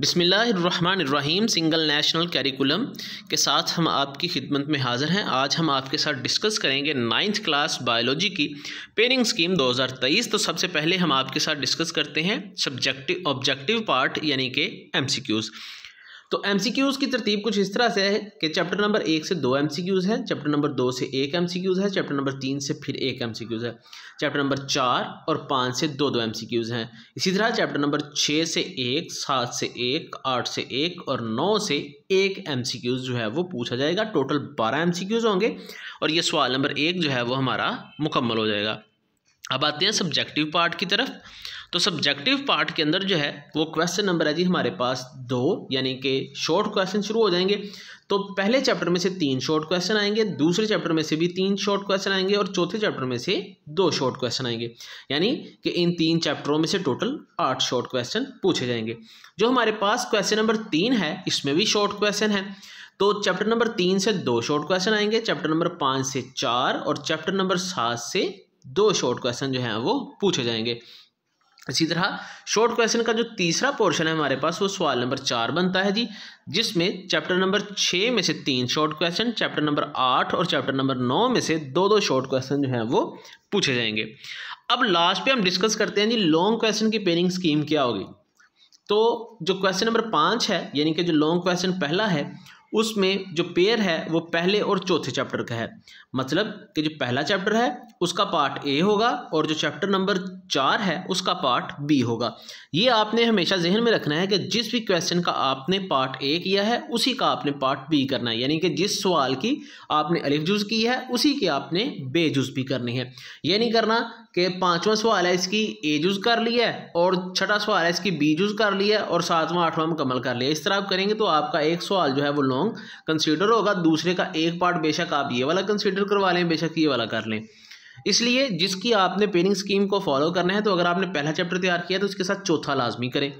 बिसमीम single national curriculum के साथ हम आपकी खिदमत में हाज़िर हैं आज हम आपके साथ डिस्कस करेंगे नाइन्थ क्लास बायोलॉजी की पेरिंग स्कीम 2023 तो सबसे पहले हम आपके साथ डिस्कस करते हैं सब्जेक्टिव ऑब्जेक्टिव पार्ट यानी कि एमसीक्यूज़ तो एम की तरतीब कुछ इस तरह से है कि चैप्टर नंबर एक से दो एम हैं चैप्टर नंबर दो से एक एम है चैप्टर नंबर तीन से फिर एक एम है चैप्टर नंबर चार और पाँच से दो दो एम हैं इसी तरह चैप्टर नंबर छः से एक सात से एक आठ से एक और नौ से एक एम जो है वो पूछा जाएगा टोटल बारह एम होंगे और ये सवाल नंबर एक जो है वो हमारा मुकम्मल हो जाएगा अब आते हैं सब्जेक्टिव पार्ट की तरफ तो सब्जेक्टिव पार्ट के अंदर जो है वो क्वेश्चन नंबर है जी हमारे पास दो यानी कि शॉर्ट क्वेश्चन शुरू हो जाएंगे तो पहले चैप्टर में से तीन शॉर्ट क्वेश्चन आएंगे दूसरे चैप्टर में से भी तीन शॉर्ट क्वेश्चन आएंगे और चौथे चैप्टर में से दो शॉर्ट क्वेश्चन आएंगे यानी कि इन तीन चैप्टरों में से टोटल आठ शॉर्ट क्वेश्चन पूछे जाएंगे जो हमारे पास क्वेश्चन नंबर तीन है इसमें भी शॉर्ट क्वेश्चन है तो चैप्टर नंबर तीन से दो शॉर्ट क्वेश्चन आएंगे चैप्टर नंबर पाँच से चार और चैप्टर नंबर सात से दो शॉर्ट क्वेश्चन जो हैं वो पूछे जाएंगे इसी तरह शॉर्ट क्वेश्चन का जो तीसरा पोर्शन है हमारे पास वो सवाल नंबर चार बनता है जी जिसमें चैप्टर नंबर छः में से तीन शॉर्ट क्वेश्चन चैप्टर नंबर आठ और चैप्टर नंबर नौ में से दो दो शॉर्ट क्वेश्चन जो हैं वो पूछे जाएंगे अब लास्ट पे हम डिस्कस करते हैं जी लॉन्ग क्वेश्चन की पेनिंग स्कीम क्या होगी तो जो क्वेश्चन नंबर पाँच है यानी कि जो लॉन्ग क्वेश्चन पहला है उसमें जो पेयर है वो पहले और चौथे चैप्टर का है मतलब कि जो पहला चैप्टर है उसका पार्ट ए होगा और जो चैप्टर नंबर चार है उसका पार्ट बी होगा ये आपने हमेशा जहन में रखना है कि जिस भी क्वेश्चन का आपने पार्ट ए किया है उसी का आपने पार्ट बी करना है यानी कि जिस सवाल की आपने अलिफ जुज की है उसी की आपने बे जुज भी करनी है ये नहीं करना कि पाँचवा सवाल है इसकी ए जुज कर लिया है और छठा सवाल है इसकी बी जुज कर लिया है और सातवां आठवां मुकम्मल कर लिया इस तरह आप करेंगे तो आपका एक सवाल जो है वो रॉन्ग कंसिडर होगा दूसरे का एक पार्ट बेशक आप ये वाला कंसिडर करवा लें बेशक ये वाला कर लें इसलिए जिसकी आपने पेनिंग स्कीम को फॉलो करना है तो अगर आपने पहला चैप्टर तैयार किया तो उसके साथ चौथा लाजमी करें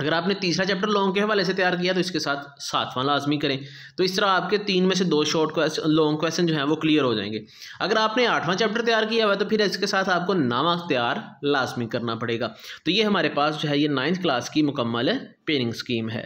अगर आपने तीसरा चैप्टर लॉन्ग के हवाले से तैयार किया तो इसके साथ सातवां लाजमी करें तो इस तरह आपके तीन में से दो शॉर्ट क्वेश्चन लॉन्ग क्वेश्चन जो है वो क्लियर हो जाएंगे अगर आपने आठवां चैप्टर तैयार किया हुआ तो फिर इसके साथ आपको नामा तैयार लाजमी करना पड़ेगा तो ये हमारे पास जो है ये नाइन्थ क्लास की मुकम्मल पेनिंग स्कीम है